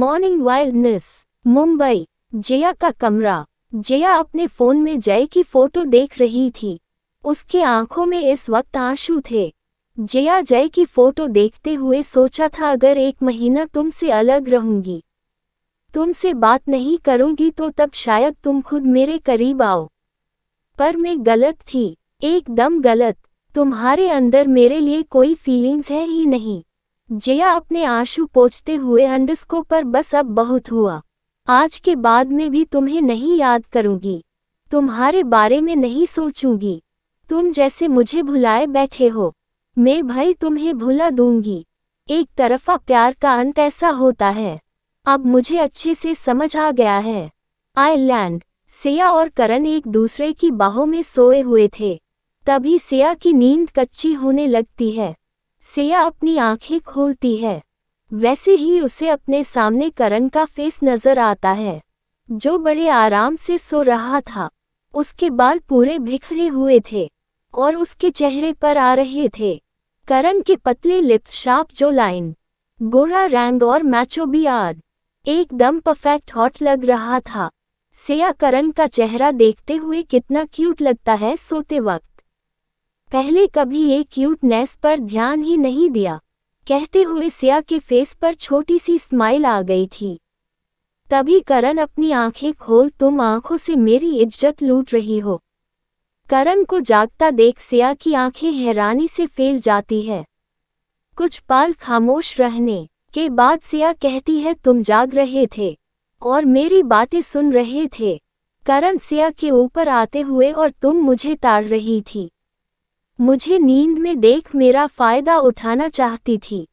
morning wildness Mumbai Jaya का कमरा जया अपने फोन में जय की फोटो देख रही थी उसके आंखों में इस वक्त आंसू थे जया जय की फोटो देखते हुए सोचा था अगर एक महीना तुमसे अलग रहूंगी तुमसे बात नहीं करूंगी तो तब शायद तुम खुद मेरे करीब आओ पर मैं गलत थी एकदम गलत तुम्हारे अंदर मेरे लिए कोई फीलिंग्स है ही नहीं जया अपने आंसू पोछते हुए अंडस्को पर बस अब बहुत हुआ आज के बाद में भी तुम्हें नहीं याद करूंगी तुम्हारे बारे में नहीं सोचूंगी तुम जैसे मुझे भुलाए बैठे हो मैं भाई तुम्हें भुला दूंगी एक तरफा प्यार का अंत ऐसा होता है अब मुझे अच्छे से समझ आ गया है आयरलैंड सिया और करण एक दूसरे की बाहों में सोए हुए थे तभी सिया की नींद कच्ची होने लगती है सेया अपनी आंखें खोलती है वैसे ही उसे अपने सामने करण का फेस नजर आता है जो बड़े आराम से सो रहा था उसके बाल पूरे बिखरे हुए थे और उसके चेहरे पर आ रहे थे करण के पतले लिप्स शार्प जो लाइन गोरा रैंग और मैचो भी आद एकदम परफेक्ट हॉट लग रहा था सेया करण का चेहरा देखते हुए कितना क्यूट लगता है सोते वक्त पहले कभी एक क्यूटनेस पर ध्यान ही नहीं दिया कहते हुए सिया के फेस पर छोटी सी स्माइल आ गई थी तभी करण अपनी आंखें खोल तुम आंखों से मेरी इज्जत लूट रही हो करण को जागता देख सिया की आंखें हैरानी से फैल जाती है कुछ पाल खामोश रहने के बाद सिया कहती है तुम जाग रहे थे और मेरी बातें सुन रहे थे करण सिया के ऊपर आते हुए और तुम मुझे ताड़ रही थी मुझे नींद में देख मेरा फायदा उठाना चाहती थी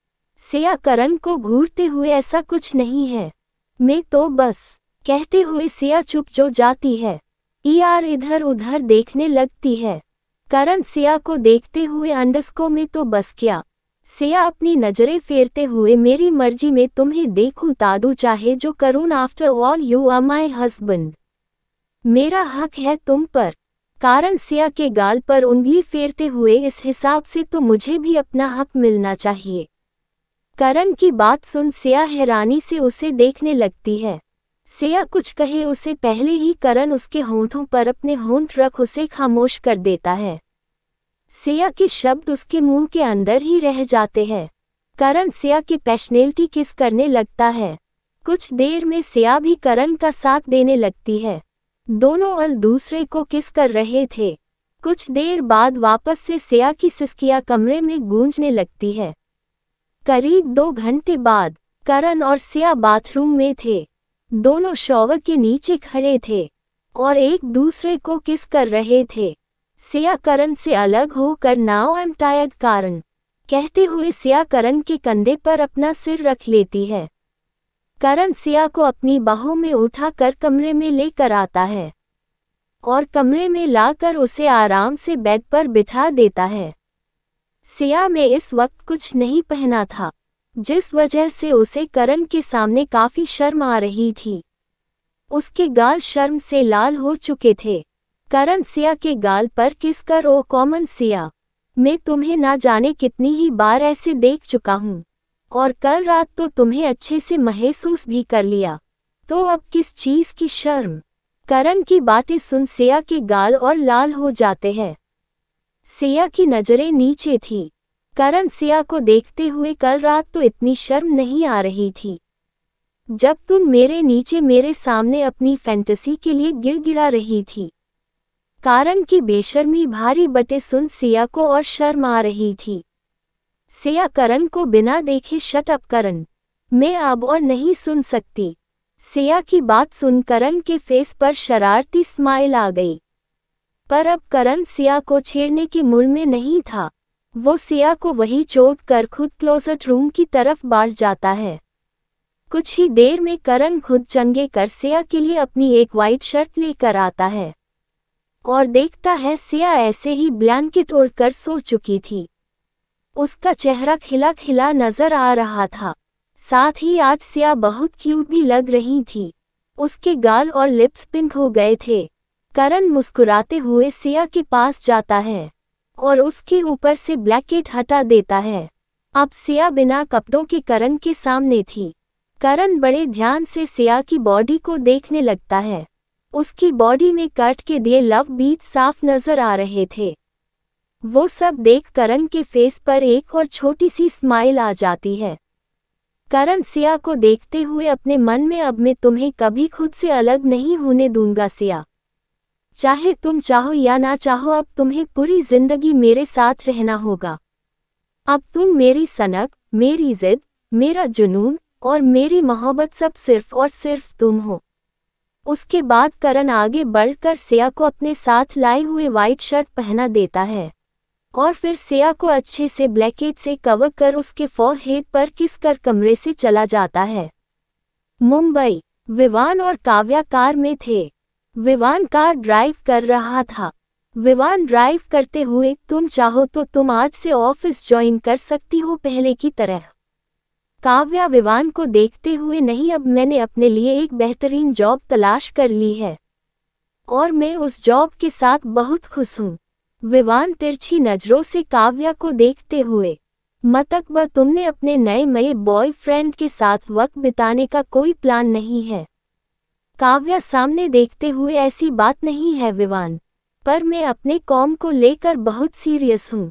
सेया करण को घूरते हुए ऐसा कुछ नहीं है मैं तो बस कहते हुए सेया चुप जो जाती है ईआर इधर उधर देखने लगती है करण सेया को देखते हुए अंडस्को में तो बस क्या सेया अपनी नजरें फेरते हुए मेरी मर्जी में तुम्हें देखूं तादू चाहे जो करूं after all you are my husband मेरा हक है तुम पर कारण सिया के गाल पर उंगली फेरते हुए इस हिसाब से तो मुझे भी अपना हक मिलना चाहिए करण की बात सुन सिया हैरानी से उसे देखने लगती है सिया कुछ कहे उसे पहले ही करण उसके होंठों पर अपने होंठ रख उसे खामोश कर देता है सिया के शब्द उसके मुंह के अंदर ही रह जाते हैं करण सिया की पैशनैलिटी किस करने लगता है कुछ देर में सिया भी करण का साथ देने लगती है दोनों अल दूसरे को किस कर रहे थे कुछ देर बाद वापस से सिया की सिस्किया कमरे में गूंजने लगती है करीब दो घंटे बाद करण और सिया बाथरूम में थे दोनों शॉवर के नीचे खड़े थे और एक दूसरे को किस कर रहे थे सिया करण से अलग होकर नाव एम टायर्ड कारण कहते हुए सिया करण के कंधे पर अपना सिर रख लेती है करण सिया को अपनी बाहों में उठाकर कमरे में लेकर आता है और कमरे में लाकर उसे आराम से बेड पर बिठा देता है सिया में इस वक्त कुछ नहीं पहना था जिस वजह से उसे करण के सामने काफ़ी शर्म आ रही थी उसके गाल शर्म से लाल हो चुके थे करण सिया के गाल पर किस कर ओ कॉमन सिया मैं तुम्हें ना जाने कितनी ही बार ऐसे देख चुका हूँ और कल रात तो तुम्हें अच्छे से महसूस भी कर लिया तो अब किस चीज की शर्म करण की बातें सुन सेया के गाल और लाल हो जाते हैं सेया की नजरें नीचे थी करण सेया को देखते हुए कल रात तो इतनी शर्म नहीं आ रही थी जब तुम मेरे नीचे मेरे सामने अपनी फैंटसी के लिए गिड़गिड़ा रही थी कारण की बेशर्मी भारी बटे सुन सिया को और शर्म आ रही थी सेया करण को बिना देखे शट अप करण मैं अब और नहीं सुन सकती सेया की बात सुन करण के फेस पर शरारती स्माइल आ गई पर अब करण सिया को छेड़ने के मूड में नहीं था वो सिया को वही चोट कर खुद क्लोजट रूम की तरफ बाढ़ जाता है कुछ ही देर में करण खुद चंगे कर सिया के लिए अपनी एक वाइट शर्ट लेकर आता है और देखता है सिया ऐसे ही ब्लैंकेट ओढ़कर सो चुकी थी उसका चेहरा खिला खिला नजर आ रहा था साथ ही आज सिया बहुत क्यूट भी लग रही थी उसके गाल और लिप्स पिंक हो गए थे करण मुस्कुराते हुए सिया के पास जाता है और उसके ऊपर से ब्लैकेट हटा देता है अब सिया बिना कपड़ों के करण के सामने थी करण बड़े ध्यान से सिया की बॉडी को देखने लगता है उसकी बॉडी में कट के दिए लव बीच साफ नजर आ रहे थे वो सब देख करण के फेस पर एक और छोटी सी स्माइल आ जाती है करण सिया को देखते हुए अपने मन में अब मैं तुम्हें कभी खुद से अलग नहीं होने दूंगा सिया चाहे तुम चाहो या ना चाहो अब तुम्हें पूरी जिंदगी मेरे साथ रहना होगा अब तुम मेरी सनक मेरी जिद मेरा जुनून और मेरी मोहब्बत सब सिर्फ और सिर्फ तुम हो उसके बाद करण आगे बढ़कर सिया को अपने साथ लाए हुए वाइट शर्ट पहना देता है और फिर सेया को अच्छे से ब्लैकेट से कवर कर उसके हेड पर किस कर कमरे से चला जाता है मुंबई विवान और काव्या कार में थे विवान कार ड्राइव कर रहा था विवान ड्राइव करते हुए तुम चाहो तो तुम आज से ऑफिस ज्वाइन कर सकती हो पहले की तरह काव्या विवान को देखते हुए नहीं अब मैंने अपने लिए एक बेहतरीन जॉब तलाश कर ली है और मैं उस जॉब के साथ बहुत खुश हूँ विवान तिरछी नजरों से काव्या को देखते हुए मतक व तुमने अपने नए मए बॉयफ्रेंड के साथ वक्त बिताने का कोई प्लान नहीं है काव्या सामने देखते हुए ऐसी बात नहीं है विवान पर मैं अपने कॉम को लेकर बहुत सीरियस हूँ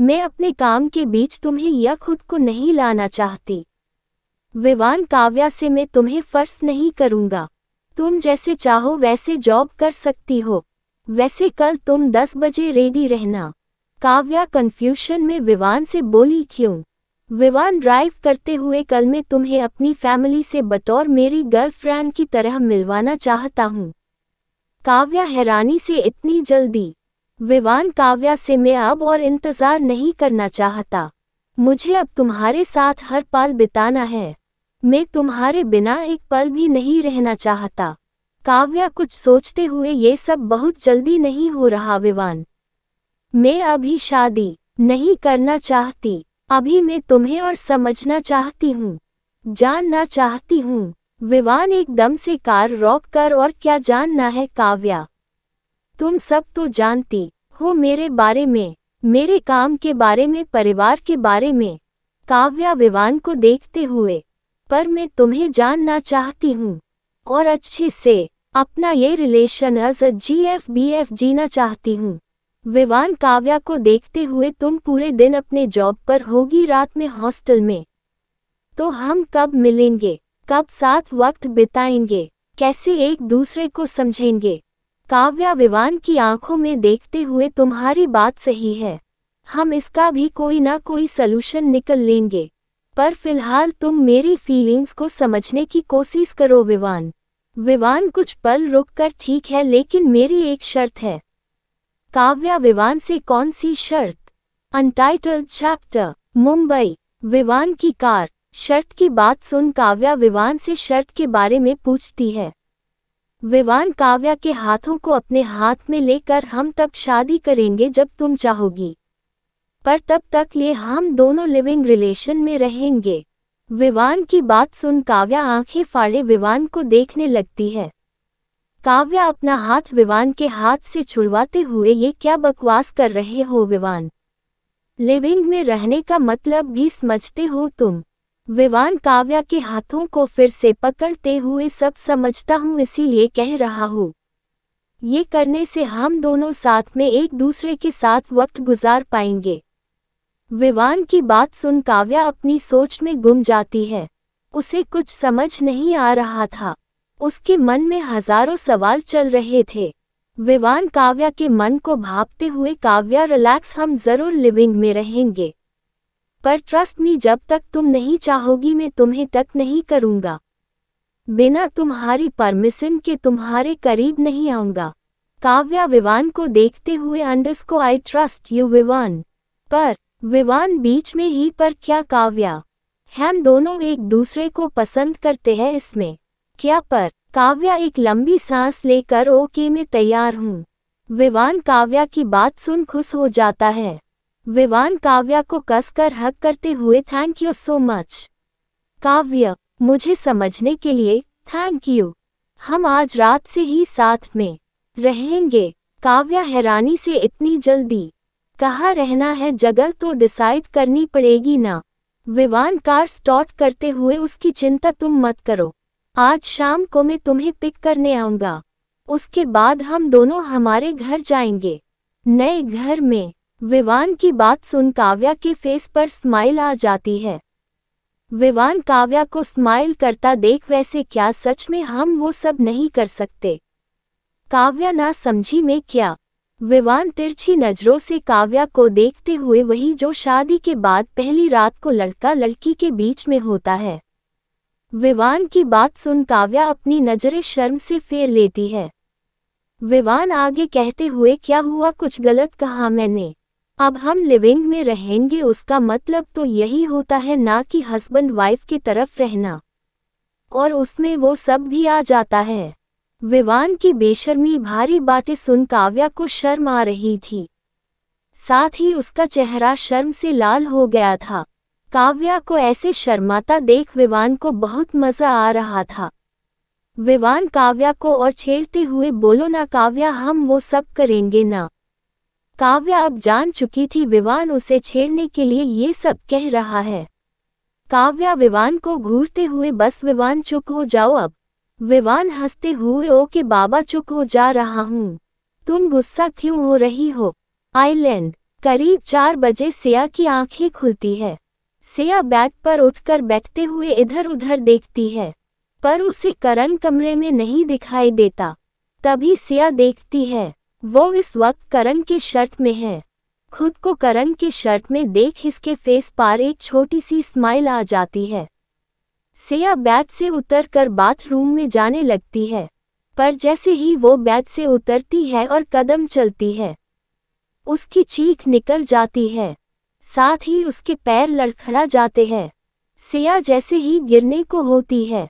मैं अपने काम के बीच तुम्हें या खुद को नहीं लाना चाहती विवान काव्या से मैं तुम्हें फर्श नहीं करूँगा तुम जैसे चाहो वैसे जॉब कर सकती हो वैसे कल तुम दस बजे रेडी रहना काव्या कन्फ्यूशन में विवान से बोली क्यों विवान ड्राइव करते हुए कल मैं तुम्हें अपनी फैमिली से बतौर मेरी गर्लफ्रेंड की तरह मिलवाना चाहता हूँ काव्या हैरानी से इतनी जल्दी विवान काव्या से मैं अब और इंतज़ार नहीं करना चाहता मुझे अब तुम्हारे साथ हर पल बिताना है मैं तुम्हारे बिना एक पल भी नहीं रहना चाहता काव्या कुछ सोचते हुए ये सब बहुत जल्दी नहीं हो रहा विवान मैं अभी शादी नहीं करना चाहती अभी मैं तुम्हें और समझना चाहती हूँ जानना चाहती हूँ विवान एकदम से कार रोक कर और क्या जानना है काव्या तुम सब तो जानती हो मेरे बारे में मेरे काम के बारे में परिवार के बारे में काव्या विवान को देखते हुए पर मैं तुम्हें जानना चाहती हूँ और अच्छे से अपना ये relation as a G F B F जीना चाहती हूँ विवान काव्या को देखते हुए तुम पूरे दिन अपने जॉब पर होगी रात में हॉस्टल में तो हम कब मिलेंगे कब साथ वक्त बिताएंगे कैसे एक दूसरे को समझेंगे काव्या विवान की आंखों में देखते हुए तुम्हारी बात सही है हम इसका भी कोई ना कोई सलूशन निकल लेंगे पर फिलहाल तुम मेरी फीलिंग्स को समझने की कोशिश करो विवान विवान कुछ पल रुक कर ठीक है लेकिन मेरी एक शर्त है काव्या विवान से कौन सी शर्त अनटाइटल्ड चैप्टर मुंबई विवान की कार शर्त की बात सुन काव्या विवान से शर्त के बारे में पूछती है विवान काव्या के हाथों को अपने हाथ में लेकर हम तब शादी करेंगे जब तुम चाहोगी पर तब तक ये हम दोनों लिविंग रिलेशन में रहेंगे विवान की बात सुन काव्या आंखें फाड़े विवान को देखने लगती है काव्या अपना हाथ विवान के हाथ से छुड़वाते हुए ये क्या बकवास कर रहे हो विवान लिविंग में रहने का मतलब भी समझते हो तुम विवान काव्या के हाथों को फिर से पकड़ते हुए सब समझता हूँ इसीलिए कह रहा हूँ ये करने से हम दोनों साथ में एक दूसरे के साथ वक्त गुजार पाएंगे विवान की बात सुन काव्या अपनी सोच में गुम जाती है उसे कुछ समझ नहीं आ रहा था उसके मन में हजारों सवाल चल रहे थे विवान काव्या के मन को भापते हुए काव्या रिलैक्स हम जरूर लिविंग में रहेंगे पर ट्रस्ट मी जब तक तुम नहीं चाहोगी मैं तुम्हें तक नहीं करूँगा बिना तुम्हारी परमिशन के तुम्हारे करीब नहीं आऊँगा काव्या विवान को देखते हुए अंडस को आई ट्रस्ट यू विवान पर विवान बीच में ही पर क्या काव्या हम दोनों एक दूसरे को पसंद करते हैं इसमें क्या पर काव्या एक लंबी सांस लेकर ओके में तैयार हूँ विवान काव्या की बात सुन खुश हो जाता है विवान काव्या को कसकर हक करते हुए थैंक यू सो मच काव्य मुझे समझने के लिए थैंक यू हम आज रात से ही साथ में रहेंगे काव्या हैरानी से इतनी जल्दी कहाँ रहना है जगह तो डिसाइड करनी पड़ेगी ना विवान कार स्टॉट करते हुए उसकी चिंता तुम मत करो आज शाम को मैं तुम्हें पिक करने आऊँगा उसके बाद हम दोनों हमारे घर जाएंगे नए घर में विवान की बात सुन काव्या के फेस पर स्माइल आ जाती है विवान काव्या को स्माइल करता देख वैसे क्या सच में हम वो सब नहीं कर सकते काव्या ना समझी में क्या विवान तिरछी नजरों से काव्या को देखते हुए वही जो शादी के बाद पहली रात को लड़का लड़की के बीच में होता है विवान की बात सुन काव्या अपनी नजरें शर्म से फेर लेती है विवान आगे कहते हुए क्या हुआ कुछ गलत कहा मैंने अब हम लिविंग में रहेंगे उसका मतलब तो यही होता है ना कि हस्बैंड वाइफ की तरफ रहना और उसमें वो सब भी आ जाता है विवान की बेशर्मी भारी बातें सुन काव्या को शर्म आ रही थी साथ ही उसका चेहरा शर्म से लाल हो गया था काव्या को ऐसे शर्माता देख विवान को बहुत मजा आ रहा था विवान काव्या को और छेड़ते हुए बोलो ना काव्या हम वो सब करेंगे ना काव्या अब जान चुकी थी विवान उसे छेड़ने के लिए ये सब कह रहा है काव्या विवान को घूरते हुए बस विवान चुप हो जाओ अब विवान हंसते हुए ओ के बाबा चुप हो जा रहा हूँ तुम गुस्सा क्यों हो रही हो आइलैंड करीब चार बजे सिया की आंखें खुलती है सिया बैग पर उठकर बैठते हुए इधर उधर देखती है पर उसे करण कमरे में नहीं दिखाई देता तभी सिया देखती है वो इस वक्त करण के शर्ट में है खुद को करण के शर्ट में देख इसके फेस पर एक छोटी सी स्माइल आ जाती है सेया बैग से उतर कर बाथरूम में जाने लगती है पर जैसे ही वो बैग से उतरती है और कदम चलती है उसकी चीख निकल जाती है साथ ही उसके पैर लड़खड़ा जाते हैं सेया जैसे ही गिरने को होती है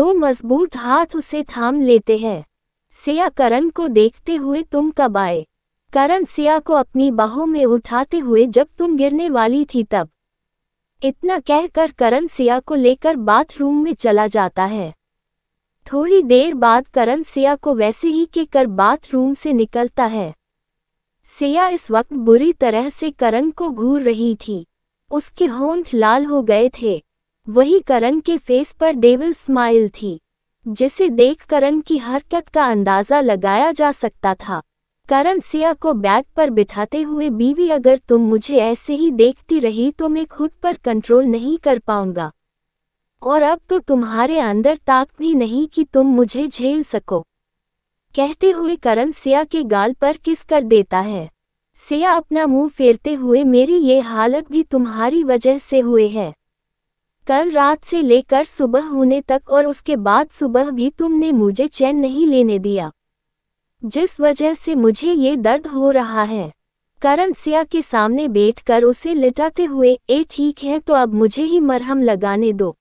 दो मजबूत हाथ उसे थाम लेते हैं सेया करण को देखते हुए तुम कब आए करण सिया को अपनी बाहों में उठाते हुए जब तुम गिरने वाली थी तब इतना कहकर करण सिया को लेकर बाथरूम में चला जाता है थोड़ी देर बाद करण सिया को वैसे ही के कर बाथरूम से निकलता है सिया इस वक्त बुरी तरह से करण को घूर रही थी उसके होंठ लाल हो गए थे वही करण के फेस पर डेविल स्माइल थी जिसे देख करण की हरकत का अंदाज़ा लगाया जा सकता था करण सिया को बैग पर बिठाते हुए बीवी अगर तुम मुझे ऐसे ही देखती रही तो मैं खुद पर कंट्रोल नहीं कर पाऊंगा और अब तो तुम्हारे अंदर ताक भी नहीं कि तुम मुझे झेल सको कहते हुए करण सिया के गाल पर किस कर देता है सिया अपना मुंह फेरते हुए मेरी ये हालत भी तुम्हारी वजह से हुए है कल रात से लेकर सुबह होने तक और उसके बाद सुबह भी तुमने मुझे चैन नहीं लेने दिया जिस वजह से मुझे ये दर्द हो रहा है करण सिया के सामने बैठकर उसे लिटाते हुए ए ठीक है तो अब मुझे ही मरहम लगाने दो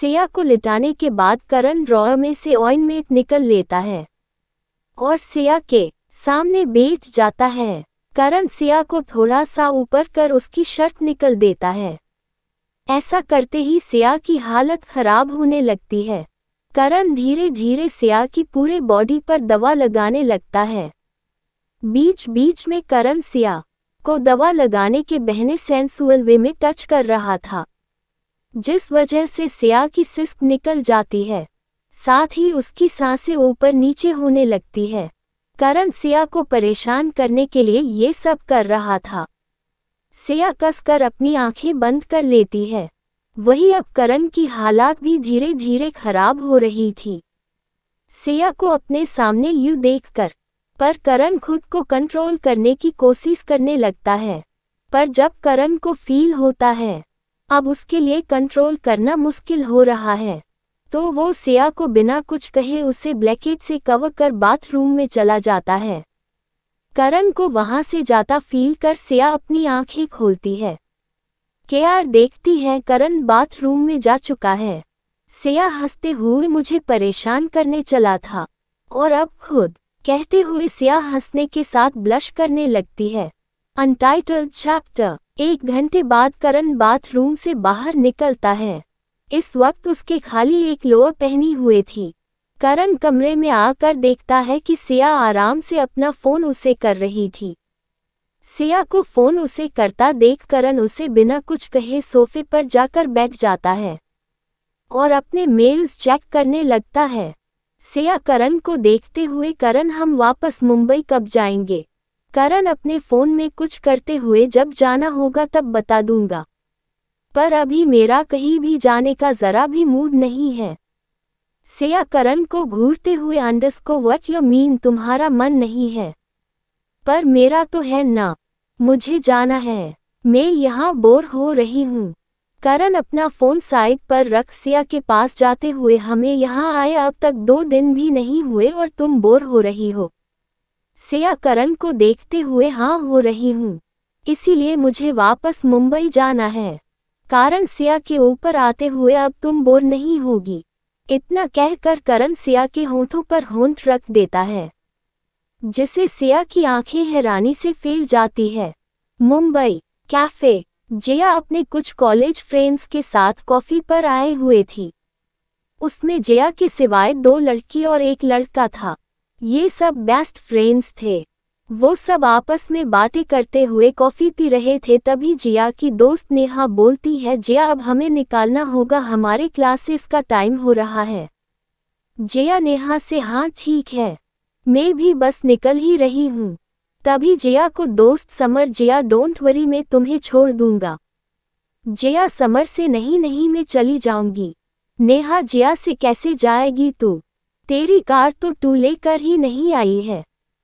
सिया को लिटाने के बाद करण रॉय में से ऑइनमेट निकल लेता है और सिया के सामने बैठ जाता है करण सिया को थोड़ा सा ऊपर कर उसकी शर्ट निकल देता है ऐसा करते ही सिया की हालत खराब होने लगती है करण धीरे धीरे सिया की पूरे बॉडी पर दवा लगाने लगता है बीच बीच में करण सिया को दवा लगाने के बहने सेंसुअल वे में टच कर रहा था जिस वजह से सिया की सिस्क निकल जाती है साथ ही उसकी सांसें ऊपर नीचे होने लगती है करण सिया को परेशान करने के लिए ये सब कर रहा था सिया कसकर अपनी आंखें बंद कर लेती है वही अब करण की हालात भी धीरे धीरे खराब हो रही थी सेया को अपने सामने यू देखकर पर करण खुद को कंट्रोल करने की कोशिश करने लगता है पर जब करण को फील होता है अब उसके लिए कंट्रोल करना मुश्किल हो रहा है तो वो सेया को बिना कुछ कहे उसे ब्लैकेट से कवर कर बाथरूम में चला जाता है करण को वहां से जाता फील कर सेया अपनी आंखें खोलती है केआर देखती है करण बाथरूम में जा चुका है सेया हंसते हुए मुझे परेशान करने चला था और अब खुद कहते हुए सेया हंसने के साथ ब्लश करने लगती है अनटाइटल्ड चैप्टर एक घंटे बाद करण बाथरूम से बाहर निकलता है इस वक्त उसके खाली एक लोअर पहनी हुए थी करण कमरे में आकर देखता है कि सिया आराम से अपना फोन उसे कर रही थी सिया को फोन उसे करता देख करण उसे बिना कुछ कहे सोफे पर जाकर बैठ जाता है और अपने मेल्स चेक करने लगता है सिया करण को देखते हुए करण हम वापस मुंबई कब जाएंगे करण अपने फ़ोन में कुछ करते हुए जब जाना होगा तब बता दूंगा पर अभी मेरा कहीं भी जाने का ज़रा भी मूड नहीं है सिया करण को घूरते हुए अंडस को वट यो मीन तुम्हारा मन नहीं है पर मेरा तो है ना मुझे जाना है मैं यहाँ बोर हो रही हूँ करण अपना फ़ोन साइड पर रख सिया के पास जाते हुए हमें यहाँ आए अब तक दो दिन भी नहीं हुए और तुम बोर हो रही हो सिया करण को देखते हुए हाँ हो रही हूँ इसीलिए मुझे वापस मुंबई जाना है कारण सिया के ऊपर आते हुए अब तुम बोर नहीं होगी इतना कहकर करण सिया के होठों पर होंठ रख देता है जिसे सिया की आंखें हैरानी से फैल जाती है मुंबई कैफे जया अपने कुछ कॉलेज फ्रेंड्स के साथ कॉफी पर आए हुए थी उसमें जया के सिवाय दो लड़की और एक लड़का था ये सब बेस्ट फ्रेंड्स थे वो सब आपस में बातें करते हुए कॉफ़ी पी रहे थे तभी जिया की दोस्त नेहा बोलती है जिया अब हमें निकालना होगा हमारे क्लासेस का टाइम हो रहा है जिया नेहा से हाँ ठीक है मैं भी बस निकल ही रही हूँ तभी जया को दोस्त समर जया डोंट वरी मैं तुम्हें छोड़ दूंगा जया समर से नहीं नहीं मैं चली जाऊंगी नेहा जया से कैसे जाएगी तू तेरी कार तो तू लेकर ही नहीं आई है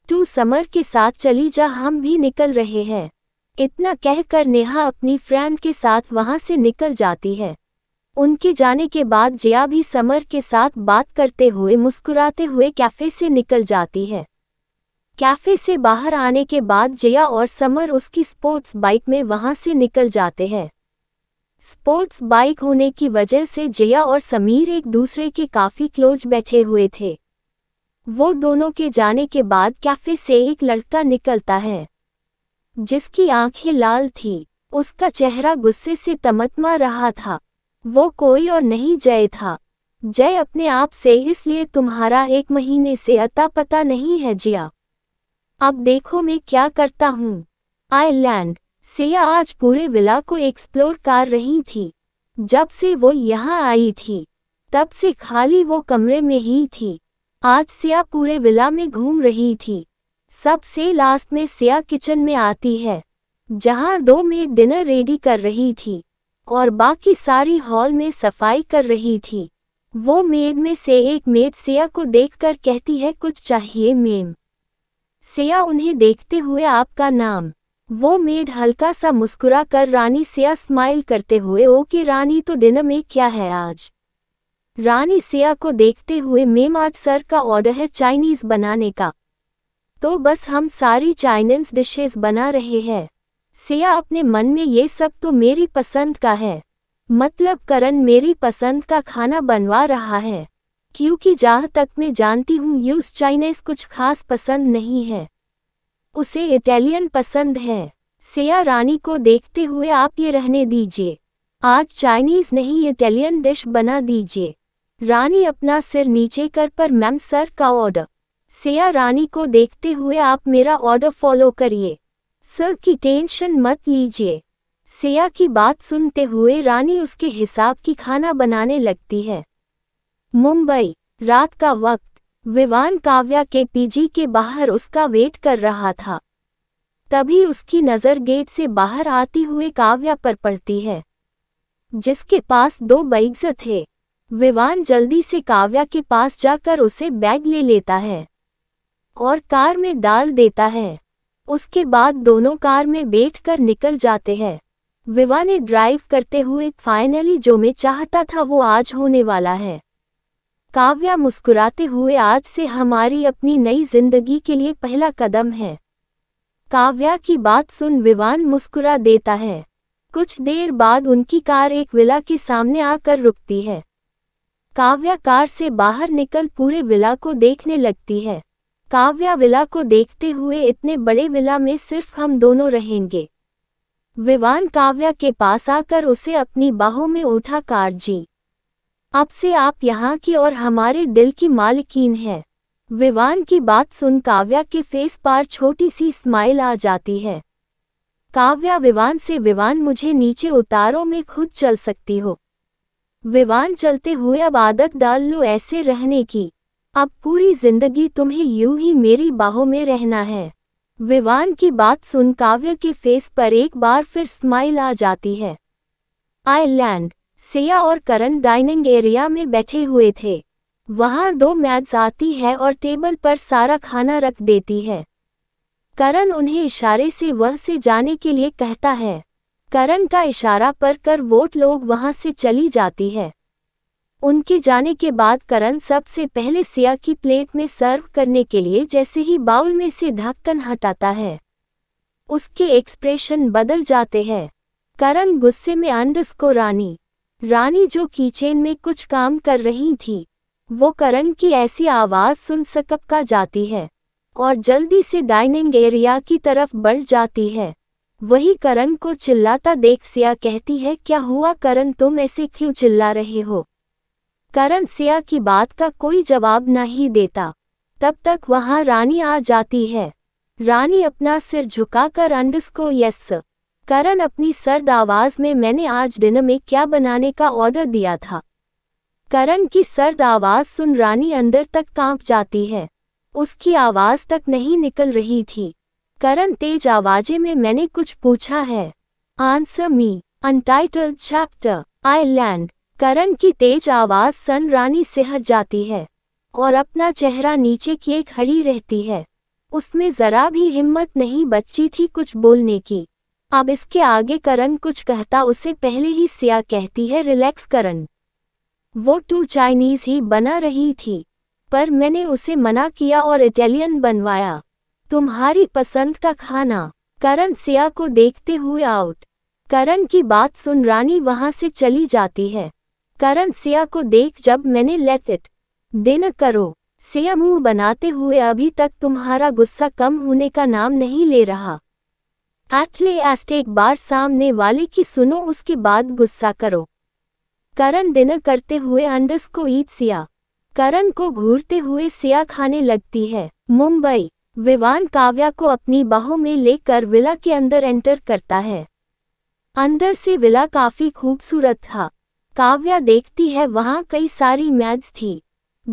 तू समर के साथ चली जा हम भी निकल रहे हैं इतना कहकर नेहा अपनी फ्रेंड के साथ वहां से निकल जाती है उनके जाने के बाद जया भी समर के साथ बात करते हुए मुस्कुराते हुए कैफे से निकल जाती है कैफे से बाहर आने के बाद जया और समर उसकी स्पोर्ट्स बाइक में वहां से निकल जाते हैं स्पोर्ट्स बाइक होने की वजह से जया और समीर एक दूसरे के काफ़ी क्लोज बैठे हुए थे वो दोनों के जाने के बाद कैफे से एक लड़का निकलता है जिसकी आंखें लाल थी उसका चेहरा गुस्से से तमतमा रहा था वो कोई और नहीं जय था जय अपने आप से इसलिए तुम्हारा एक महीने से अता पता नहीं है जिया अब देखो मैं क्या करता हूँ आयरलैंड सिया आज पूरे विला को एक्सप्लोर कर रही थी जब से वो यहाँ आई थी तब से खाली वो कमरे में ही थी आज सिया पूरे विला में घूम रही थी सबसे लास्ट में सिया किचन में आती है जहाँ दो में डिनर रेडी कर रही थी और बाकी सारी हॉल में सफाई कर रही थी वो मेड में से एक मेड सिया को देखकर कहती है कुछ चाहिए मेम सिया उन्हें देखते हुए आपका नाम वो मेड हल्का सा मुस्कुरा कर रानी सिया स्माइल करते हुए ओके रानी तो दिन में क्या है आज रानी सिया को देखते हुए मेम आज सर का ऑर्डर है चाइनीज बनाने का तो बस हम सारी चाइनीज डिशेज बना रहे हैं सेया अपने मन में ये सब तो मेरी पसंद का है मतलब करण मेरी पसंद का खाना बनवा रहा है क्योंकि जहाँ तक मैं जानती हूँ ये उस चाइनीज कुछ खास पसंद नहीं है उसे इटालियन पसंद है सेया रानी को देखते हुए आप ये रहने दीजिए आज चाइनीज नहीं इटालियन डिश बना दीजिए रानी अपना सिर नीचे कर पर मैम सर का ऑर्डर सेया रानी को देखते हुए आप मेरा ऑर्डर फॉलो करिए सर की टेंशन मत लीजिए सेया की बात सुनते हुए रानी उसके हिसाब की खाना बनाने लगती है मुंबई रात का वक्त विवान काव्या के पीजी के बाहर उसका वेट कर रहा था तभी उसकी नज़र गेट से बाहर आती हुए काव्या पर पड़ती है जिसके पास दो बैग्स थे विवान जल्दी से काव्या के पास जाकर उसे बैग ले लेता है और कार में डाल देता है उसके बाद दोनों कार में बैठकर निकल जाते हैं विवा ने ड्राइव करते हुए फाइनली जो मैं चाहता था वो आज होने वाला है काव्या मुस्कुराते हुए आज से हमारी अपनी नई जिंदगी के लिए पहला कदम है काव्या की बात सुन विवान मुस्कुरा देता है कुछ देर बाद उनकी कार एक विला के सामने आकर रुकती है काव्या कार से बाहर निकल पूरे विला को देखने लगती है काव्या विला को देखते हुए इतने बड़े विला में सिर्फ हम दोनों रहेंगे विवान काव्या के पास आकर उसे अपनी बाहों में उठा कार जी अब से आप यहाँ की और हमारे दिल की मालिकीन है विवान की बात सुन काव्या के फेस पर छोटी सी स्माइल आ जाती है काव्या विवान से विवान मुझे नीचे उतारो में खुद चल सकती हो विवान चलते हुए अब आदत डाल लो ऐसे रहने की अब पूरी जिंदगी तुम्हें यूं ही मेरी बाहों में रहना है विवान की बात सुन काव्य के फेस पर एक बार फिर स्माइल आ जाती है आयरलैंड सिया और करण डाइनिंग एरिया में बैठे हुए थे वहां दो मैच आती है और टेबल पर सारा खाना रख देती है करण उन्हें इशारे से वह से जाने के लिए कहता है करण का इशारा पर कर वोट लोग वहां से चली जाती है उनके जाने के बाद करण सबसे पहले सिया की प्लेट में सर्व करने के लिए जैसे ही बाउल में से ढक्कन हटाता है उसके एक्सप्रेशन बदल जाते हैं करण गुस्से में अंडस को रानी रानी जो किचन में कुछ काम कर रही थी वो करण की ऐसी आवाज़ सुन सकप का जाती है और जल्दी से डाइनिंग एरिया की तरफ बढ़ जाती है वही करण को चिल्लाता देख सिया कहती है क्या हुआ करण तुम ऐसे क्यों चिल्ला रहे हो करण सिया की बात का कोई जवाब नहीं देता तब तक वहां रानी आ जाती है रानी अपना सिर झुकाकर को यस करण अपनी सर्द आवाज में मैंने आज डिनर में क्या बनाने का ऑर्डर दिया था करण की सर्द आवाज सुन रानी अंदर तक कांप जाती है उसकी आवाज तक नहीं निकल रही थी करण तेज आवाजे में मैंने कुछ पूछा है answer me untitled chapter I land Karan की तेज आवाज सन रानी सिहर जाती है और अपना चेहरा नीचे किए खड़ी रहती है उसमें जरा भी हिम्मत नहीं बची थी कुछ बोलने की अब इसके आगे करण कुछ कहता उसे पहले ही सिया कहती है रिलैक्स करण वो टू चाइनीज ही बना रही थी पर मैंने उसे मना किया और इटालियन बनवाया तुम्हारी पसंद का खाना करण सिया को देखते हुए आउट करण की बात सुन रानी वहां से चली जाती है करण सिया को देख जब मैंने लेट इट दिन करो सिया मुंह बनाते हुए अभी तक तुम्हारा गुस्सा कम होने का नाम नहीं ले रहा एथले एस्ट एक बार सामने वाले की सुनो उसके बाद गुस्सा करो करण दिन करते हुए अंडस को ईट सिया करण को घूरते हुए सिया खाने लगती है मुंबई विवान काव्या को अपनी बाहों में लेकर विला के अंदर एंटर करता है अंदर से विला काफी खूबसूरत था काव्या देखती है वहाँ कई सारी मैज थी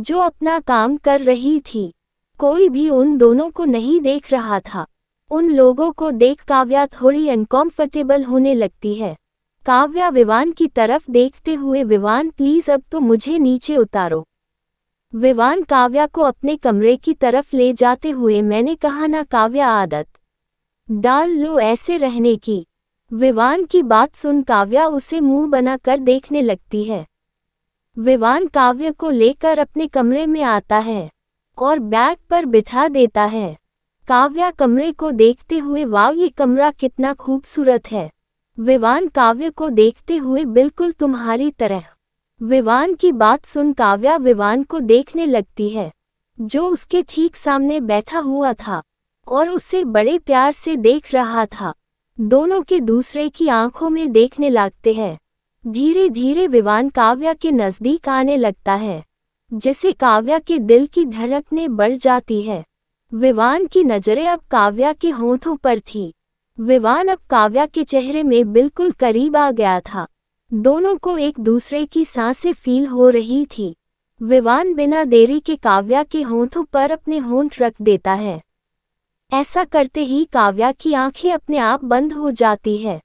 जो अपना काम कर रही थी कोई भी उन दोनों को नहीं देख रहा था उन लोगों को देख काव्या थोड़ी अनकम्फर्टेबल होने लगती है काव्या विवान की तरफ देखते हुए विवान प्लीज अब तो मुझे नीचे उतारो विवान काव्या को अपने कमरे की तरफ ले जाते हुए मैंने कहा ना काव्या आदत डाल लो ऐसे रहने की विवान की बात सुन काव्या उसे मुंह बनाकर देखने लगती है विवान काव्य को लेकर अपने कमरे में आता है और बैग पर बिठा देता है काव्या कमरे को देखते हुए वाव ये कमरा कितना खूबसूरत है विवान काव्य को देखते हुए बिल्कुल तुम्हारी तरह विवान की बात सुन काव्या विवान को देखने लगती है जो उसके ठीक सामने बैठा हुआ था और उसे बड़े प्यार से देख रहा था दोनों के दूसरे की आंखों में देखने लगते हैं धीरे धीरे विवान काव्या के नज़दीक आने लगता है जिसे काव्या के दिल की धड़कने बढ़ जाती है विवान की नज़रें अब काव्या के होठों पर थी विवान अब काव्या के चेहरे में बिल्कुल करीब आ गया था दोनों को एक दूसरे की सांसें फील हो रही थी विवान बिना देरी के काव्या के होठों पर अपने होंठ रख देता है ऐसा करते ही काव्या की आंखें अपने आप बंद हो जाती है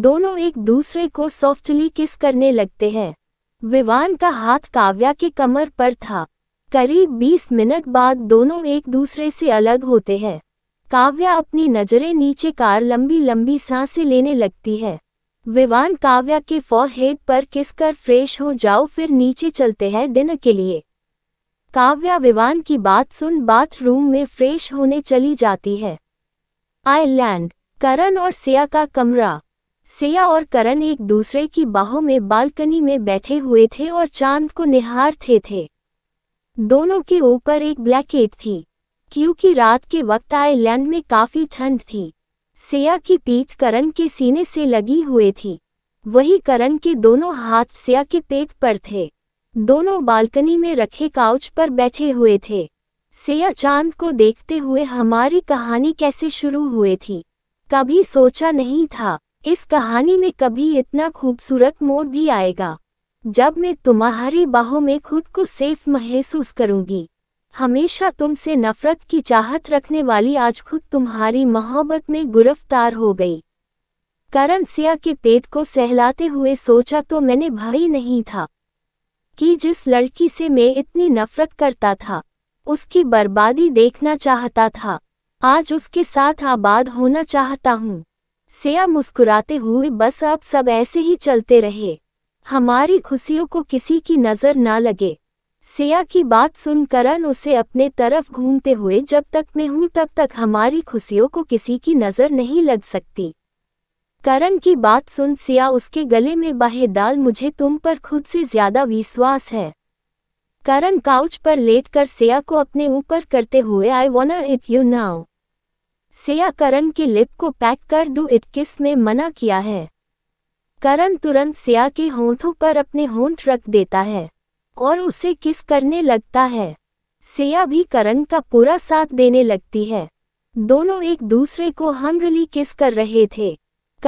दोनों एक दूसरे को सॉफ्टली किस करने लगते हैं विवान का हाथ काव्या के कमर पर था करीब बीस मिनट बाद दोनों एक दूसरे से अलग होते हैं काव्या अपनी नज़रें नीचे कार लंबी लंबी सांसें लेने लगती है विवान काव्या के फॉरहेड पर किस कर फ्रेश हो जाओ फिर नीचे चलते हैं डिनर के लिए काव्या विवान की बात सुन बाथरूम में फ्रेश होने चली जाती है आयलैंड करण और सिया का कमरा सिया और करण एक दूसरे की बाहों में बालकनी में बैठे हुए थे और चांद को निहारते थे दोनों के ऊपर एक ब्लैकेट थी क्योंकि रात के वक्त आयलैंड में काफ़ी ठंड थी सिया की पीठ करण के सीने से लगी हुई थी वही करण के दोनों हाथ सिया के पेट पर थे दोनों बालकनी में रखे काउच पर बैठे हुए थे सेया चांद को देखते हुए हमारी कहानी कैसे शुरू हुए थी कभी सोचा नहीं था इस कहानी में कभी इतना खूबसूरत मोड़ भी आएगा जब मैं तुम्हारी बाहों में खुद को सेफ महसूस करूंगी हमेशा तुमसे नफरत की चाहत रखने वाली आज खुद तुम्हारी मोहब्बत में गिरफ्तार हो गई करण सिया के पेट को सहलाते हुए सोचा तो मैंने भय नहीं था कि जिस लड़की से मैं इतनी नफरत करता था उसकी बर्बादी देखना चाहता था आज उसके साथ आबाद होना चाहता हूँ सेया मुस्कुराते हुए बस अब सब ऐसे ही चलते रहे हमारी खुशियों को किसी की नज़र ना लगे सेया की बात सुन करण उसे अपने तरफ घूमते हुए जब तक मैं हूँ तब तक हमारी खुशियों को किसी की नज़र नहीं लग सकती करण की बात सुन सिया उसके गले में बहे डाल मुझे तुम पर खुद से ज्यादा विश्वास है करण काउच पर लेट कर सिया को अपने ऊपर करते हुए I want it you now Siya Karan के लिप को पैक कर दू इट किस में मना किया है करण तुरंत सिया के होंठों पर अपने होंठ रख देता है और उसे किस करने लगता है सिया भी करण का पूरा साथ देने लगती है दोनों एक दूसरे को हमरली किस कर रहे थे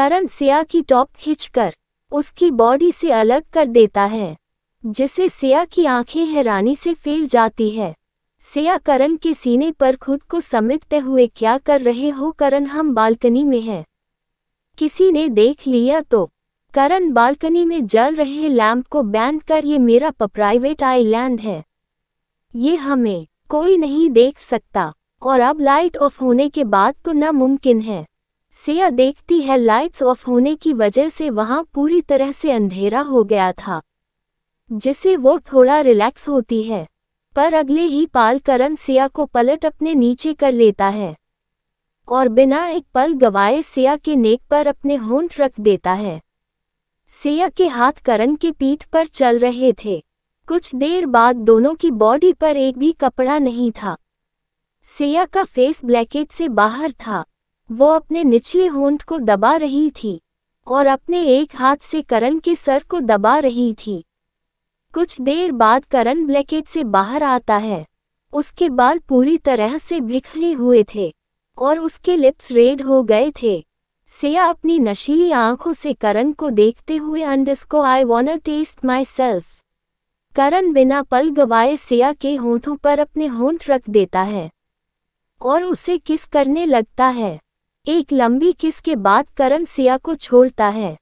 करण सिया की टॉप खींचकर उसकी बॉडी से अलग कर देता है जिसे सिया की आंखें हैरानी से फैल जाती है सिया करण के सीने पर खुद को समेटते हुए क्या कर रहे हो करण हम बालकनी में हैं किसी ने देख लिया तो करण बालकनी में जल रहे लैंप को बैन कर ये मेरा प्राइवेट आईलैंड है ये हमें कोई नहीं देख सकता और अब लाइट ऑफ होने के बाद तो नामुमकिन है सिया देखती है लाइट्स ऑफ होने की वजह से वहां पूरी तरह से अंधेरा हो गया था जिसे वो थोड़ा रिलैक्स होती है पर अगले ही पाल करण सिया को पलट अपने नीचे कर लेता है और बिना एक पल गवाए सिया के नेक पर अपने होंठ रख देता है सिया के हाथ करण के पीठ पर चल रहे थे कुछ देर बाद दोनों की बॉडी पर एक भी कपड़ा नहीं था सिया का फेस ब्लैकेट से बाहर था वो अपने निचले होंठ को दबा रही थी और अपने एक हाथ से करण के सर को दबा रही थी कुछ देर बाद करण ब्लैकेट से बाहर आता है उसके बाल पूरी तरह से बिखरे हुए थे और उसके लिप्स रेड हो गए थे सिया अपनी नशीली आंखों से करण को देखते हुए अंडस्को I want taste myself Karan बिना पल गवाए सिया के होंठों पर अपने होंठ रख देता है और उसे किस करने लगता है एक लंबी किस के बाद करण सिया को छोड़ता है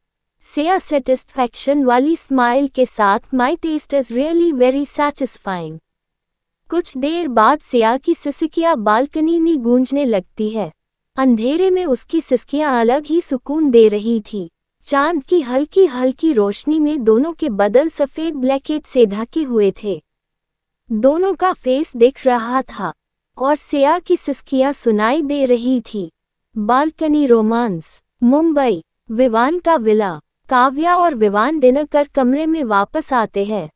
सिया सेटिस्फैक्शन वाली स्माइल के साथ my taste is really very satisfying कुछ देर बाद सिया की सिसकियाँ बालकनी में गूंजने लगती है अंधेरे में उसकी सिसकियाँ अलग ही सुकून दे रही थी चांद की हल्की हल्की रोशनी में दोनों के बदल सफ़ेद ब्लैकेट से ढके हुए थे दोनों का फेस दिख रहा था और सिया की सिसकियाँ सुनाई दे रही थी बालकनी रोमांस मुंबई विवान का विला काव्या और विवान कर कमरे में वापस आते हैं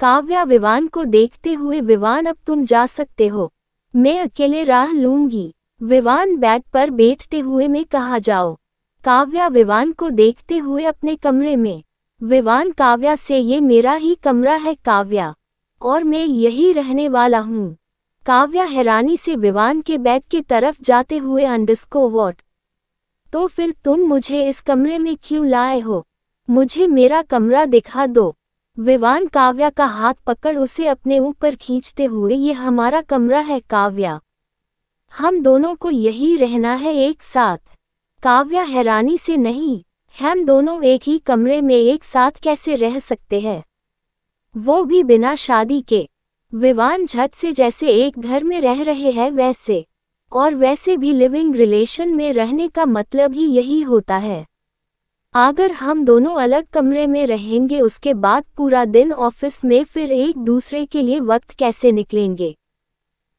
काव्या विवान को देखते हुए विवान अब तुम जा सकते हो मैं अकेले राह लूंगी विवान बैग पर बैठते हुए मैं कहा जाओ काव्या विवान को देखते हुए अपने कमरे में विवान काव्या से ये मेरा ही कमरा है काव्या और मैं यही रहने वाला हूँ काव्या हैरानी से विवान के बैग की तरफ जाते हुए अंडस्को वॉट तो फिर तुम मुझे इस कमरे में क्यों लाए हो मुझे मेरा कमरा दिखा दो विवान काव्या का हाथ पकड़ उसे अपने ऊपर खींचते हुए ये हमारा कमरा है काव्या हम दोनों को यही रहना है एक साथ काव्या हैरानी से नहीं हम दोनों एक ही कमरे में एक साथ कैसे रह सकते हैं वो भी बिना शादी के विवान झट से जैसे एक घर में रह रहे हैं वैसे और वैसे भी लिविंग रिलेशन में रहने का मतलब ही यही होता है अगर हम दोनों अलग कमरे में रहेंगे उसके बाद पूरा दिन ऑफिस में फिर एक दूसरे के लिए वक्त कैसे निकलेंगे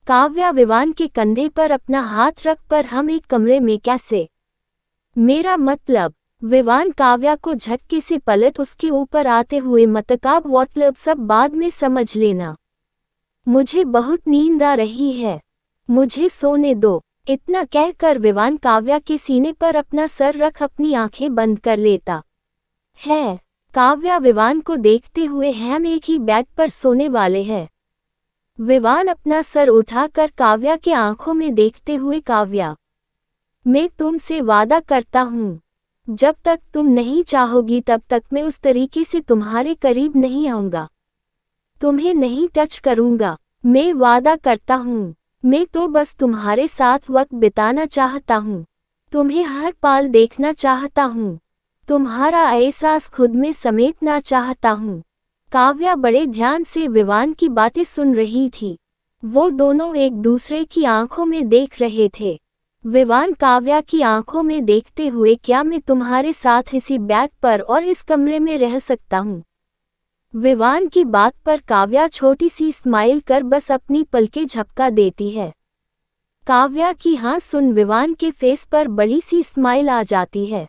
काव्या विवान के कंधे पर अपना हाथ रख पर हम एक कमरे में कैसे मेरा मतलब विवान काव्या को झटके से पलट उसके ऊपर आते हुए मतकाब वॉटलब सब बाद में समझ लेना मुझे बहुत नींद आ रही है मुझे सोने दो इतना कहकर विवान काव्या के सीने पर अपना सर रख अपनी आंखें बंद कर लेता है काव्या विवान को देखते हुए हम एक ही बेड पर सोने वाले हैं विवान अपना सर उठाकर काव्या के आंखों में देखते हुए काव्या मैं तुमसे वादा करता हूँ जब तक तुम नहीं चाहोगी तब तक मैं उस तरीके से तुम्हारे करीब नहीं आऊँगा तुम्हें नहीं टच करूंगा मैं वादा करता हूँ मैं तो बस तुम्हारे साथ वक्त बिताना चाहता हूँ तुम्हें हर पाल देखना चाहता हूँ तुम्हारा एहसास खुद में समेटना चाहता हूँ काव्या बड़े ध्यान से विवान की बातें सुन रही थी वो दोनों एक दूसरे की आंखों में देख रहे थे विवान काव्या की आंखों में देखते हुए क्या मैं तुम्हारे साथ इसी बैग पर और इस कमरे में रह सकता हूँ विवान की बात पर काव्या छोटी सी स्माइल कर बस अपनी पलके झपका देती है काव्या की हाँ सुन विवान के फेस पर बड़ी सी स्माइल आ जाती है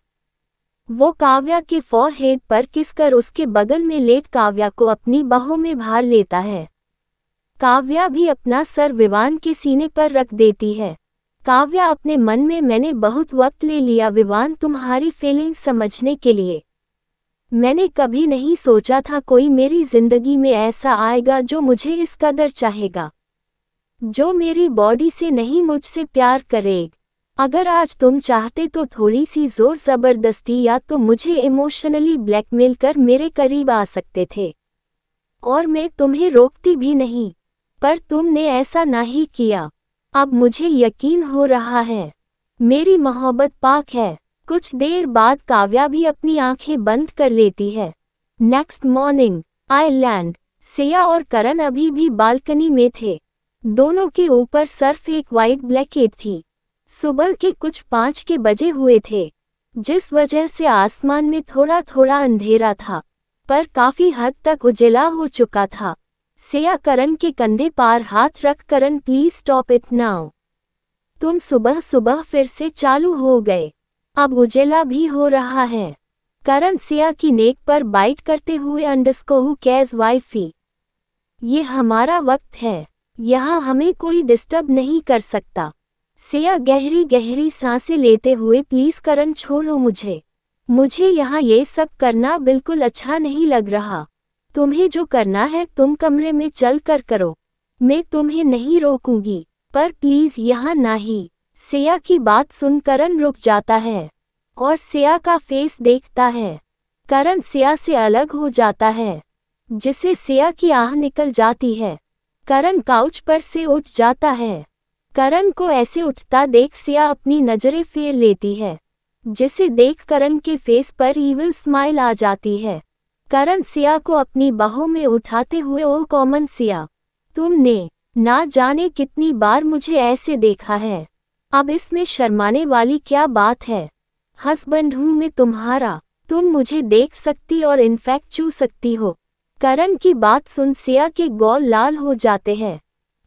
वो काव्या के फॉरहेड पर किस कर उसके बगल में लेट काव्या को अपनी बाहों में भार लेता है काव्या भी अपना सर विवान के सीने पर रख देती है काव्या अपने मन में मैंने बहुत वक्त ले लिया विवान तुम्हारी फीलिंग समझने के लिए मैंने कभी नहीं सोचा था कोई मेरी जिंदगी में ऐसा आएगा जो मुझे इस कदर चाहेगा जो मेरी बॉडी से नहीं मुझसे प्यार करे अगर आज तुम चाहते तो थोड़ी सी जोर ज़बरदस्ती या तो मुझे इमोशनली ब्लैकमेल कर मेरे करीब आ सकते थे और मैं तुम्हें रोकती भी नहीं पर तुमने ऐसा नहीं किया अब मुझे यकीन हो रहा है मेरी मोहब्बत पाक है कुछ देर बाद काव्या भी अपनी आंखें बंद कर लेती है next morning I land Siya और करण अभी भी बालकनी में थे दोनों के ऊपर सिर्फ एक वाइट ब्लैकेट थी सुबह के कुछ पाँच के बजे हुए थे जिस वजह से आसमान में थोड़ा थोड़ा अंधेरा था पर काफी हद तक उजला हो चुका था सेया करण के कंधे पार हाथ रख Karan please stop it now तुम सुबह सुबह फिर से चालू हो गए अब उजेला भी हो रहा है करण सिया की नेक पर बाइट करते हुए अंडस्कोहू कैज वाइफी ये हमारा वक्त है यहाँ हमें कोई डिस्टर्ब नहीं कर सकता सिया गहरी गहरी सांसें लेते हुए प्लीज़ करण छोड़ो मुझे मुझे यहाँ ये सब करना बिल्कुल अच्छा नहीं लग रहा तुम्हें जो करना है तुम कमरे में चल कर करो मैं तुम्हें नहीं रोकूंगी पर प्लीज़ यहाँ ना ही सेया की बात सुन करण रुक जाता है और सेया का फेस देखता है करण सेया से अलग हो जाता है जिसे सेया की आह निकल जाती है करण काउच पर से उठ जाता है करण को ऐसे उठता देख सिया अपनी नजरें फेर लेती है जिसे देख करण के फेस पर ईविल स्माइल आ जाती है करण सिया को अपनी बाहों में उठाते हुए ओ कॉमन सिया तुमने ना जाने कितनी बार मुझे ऐसे देखा है अब इसमें शर्माने वाली क्या बात है हसबेंड हूँ मैं तुम्हारा तुम मुझे देख सकती और इनफैक्ट चू सकती हो करण की बात सुन सिया के गौल लाल हो जाते हैं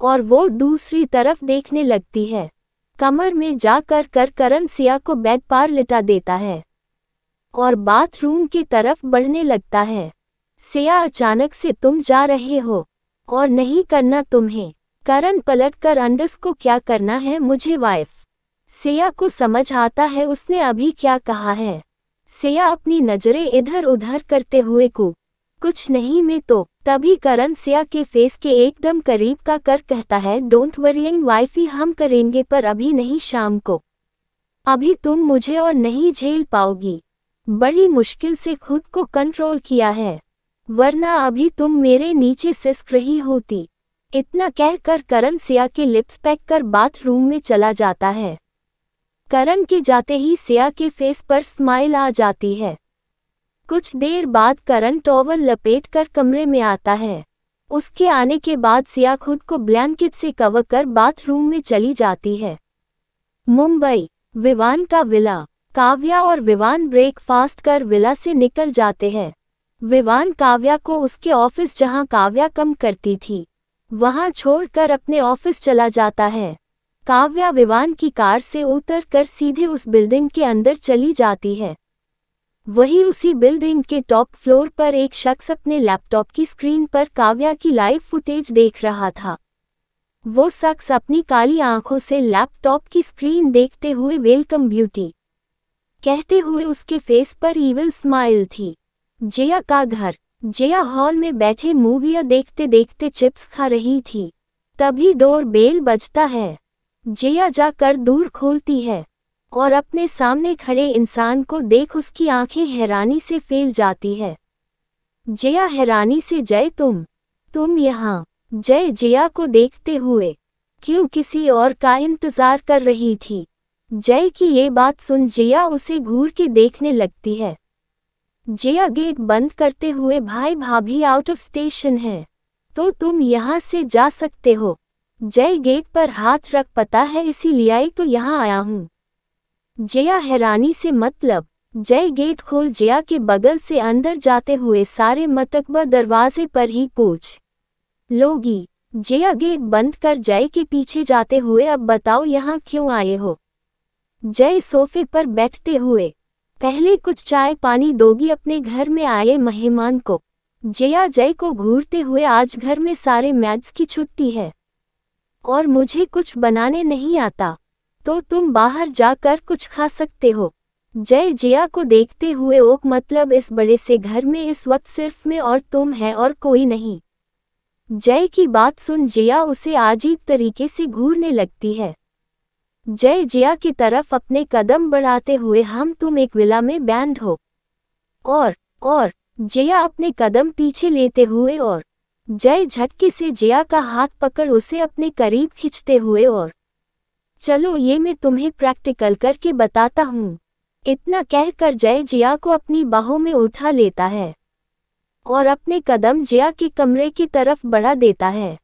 और वो दूसरी तरफ देखने लगती है कमर में जाकर कर करण सिया को बेड पार लिटा देता है और बाथरूम की तरफ बढ़ने लगता है सिया अचानक से तुम जा रहे हो और नहीं करना तुम्हें करण पलट कर अंडस को क्या करना है मुझे वाइफ सेया को समझ आता है उसने अभी क्या कहा है सेया अपनी नजरें इधर उधर करते हुए को कुछ नहीं मैं तो तभी करण सेया के फेस के एकदम करीब का कर कहता है डोंट वाइफ वाइफी हम करेंगे पर अभी नहीं शाम को अभी तुम मुझे और नहीं झेल पाओगी बड़ी मुश्किल से खुद को कंट्रोल किया है वरना अभी तुम मेरे नीचे सिस्क रही होती इतना कहकर करण सिया के लिप्स पैक कर बाथरूम में चला जाता है करण के जाते ही सिया के फेस पर स्माइल आ जाती है कुछ देर बाद करण टॉवल लपेट कर कमरे में आता है उसके आने के बाद सिया खुद को ब्लैंकेट से कवर कर बाथरूम में चली जाती है मुंबई विवान का विला काव्या और विवान ब्रेकफास्ट कर विला से निकल जाते हैं विवान काव्या को उसके ऑफिस जहां काव्या कम करती थी वहां छोड़कर अपने ऑफिस चला जाता है काव्या विवान की कार से उतर कर सीधे उस बिल्डिंग के अंदर चली जाती है वही उसी बिल्डिंग के टॉप फ्लोर पर एक शख्स अपने लैपटॉप की स्क्रीन पर काव्या की लाइव फुटेज देख रहा था वो शख्स अपनी काली आंखों से लैपटॉप की स्क्रीन देखते हुए वेलकम ब्यूटी कहते हुए उसके फेस पर ईवल स्माइल थी जया का घर जया हॉल में बैठे मूविया देखते देखते चिप्स खा रही थी तभी डोर बेल बजता है जया जाकर दूर खोलती है और अपने सामने खड़े इंसान को देख उसकी आंखें हैरानी से फैल जाती है जया हैरानी से जय तुम तुम यहाँ जय जया को देखते हुए क्यों किसी और का इंतजार कर रही थी जय की ये बात सुन जया उसे घूर के देखने लगती है जया गेट बंद करते हुए भाई भाभी आउट ऑफ स्टेशन है तो तुम यहाँ से जा सकते हो जय गेट पर हाथ रख पता है इसीलिए आई तो यहाँ आया हूँ जया हैरानी से मतलब जय गेट खोल जया के बगल से अंदर जाते हुए सारे मतकबा दरवाजे पर ही पूछ लोगी जया गेट बंद कर जय के पीछे जाते हुए अब बताओ यहाँ क्यों आए हो जय सोफे पर बैठते हुए पहले कुछ चाय पानी दोगी अपने घर में आए मेहमान को जया जय को घूरते हुए आज घर में सारे मैथ्स की छुट्टी है और मुझे कुछ बनाने नहीं आता तो तुम बाहर जाकर कुछ खा सकते हो जय जया को देखते हुए ओक मतलब इस बड़े से घर में इस वक्त सिर्फ मैं और तुम है और कोई नहीं जय की बात सुन जया उसे अजीब तरीके से घूरने लगती है जय जिया की तरफ अपने कदम बढ़ाते हुए हम तुम एक विला में बैंड हो और और जिया अपने कदम पीछे लेते हुए और जय झटके से जया का हाथ पकड़ उसे अपने करीब खींचते हुए और चलो ये मैं तुम्हें प्रैक्टिकल करके बताता हूँ इतना कहकर जय जिया को अपनी बाहों में उठा लेता है और अपने कदम जिया के कमरे की तरफ बढ़ा देता है